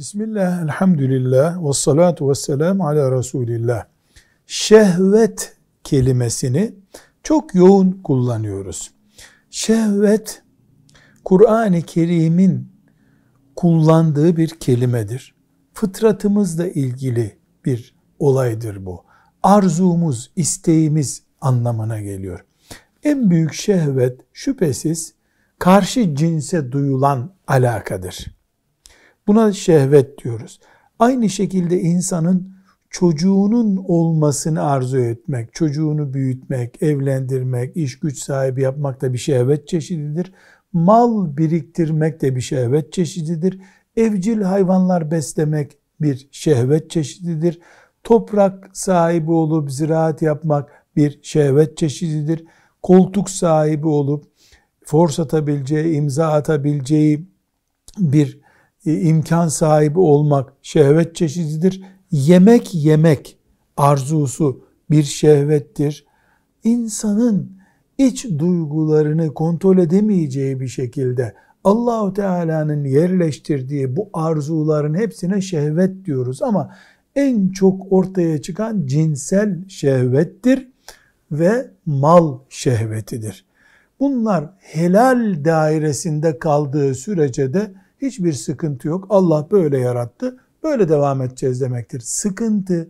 Bismillah, elhamdülillah, ve salatu ve selam ala Resulillah. Şehvet kelimesini çok yoğun kullanıyoruz. Şehvet, Kur'an-ı Kerim'in kullandığı bir kelimedir. Fıtratımızla ilgili bir olaydır bu. Arzumuz, isteğimiz anlamına geliyor. En büyük şehvet şüphesiz karşı cinse duyulan alakadır. Buna şehvet diyoruz. Aynı şekilde insanın çocuğunun olmasını arzu etmek, çocuğunu büyütmek, evlendirmek, iş güç sahibi yapmak da bir şehvet çeşididir. Mal biriktirmek de bir şehvet çeşididir. Evcil hayvanlar beslemek bir şehvet çeşididir. Toprak sahibi olup ziraat yapmak bir şehvet çeşididir. Koltuk sahibi olup fors atabileceği, imza atabileceği bir e, imkan sahibi olmak şehvet çeşididir. Yemek yemek arzusu bir şehvettir. İnsanın iç duygularını kontrol edemeyeceği bir şekilde Allahu Teala'nın yerleştirdiği bu arzuların hepsine şehvet diyoruz ama en çok ortaya çıkan cinsel şehvettir ve mal şehvetidir. Bunlar helal dairesinde kaldığı sürece de Hiçbir sıkıntı yok. Allah böyle yarattı. Böyle devam edeceğiz demektir. Sıkıntı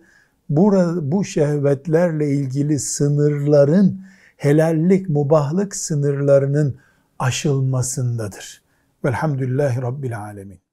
burada bu şehvetlerle ilgili sınırların helallik, mubahlık sınırlarının aşılmasındadır. Velhamdülillahi Rabbil Alemin.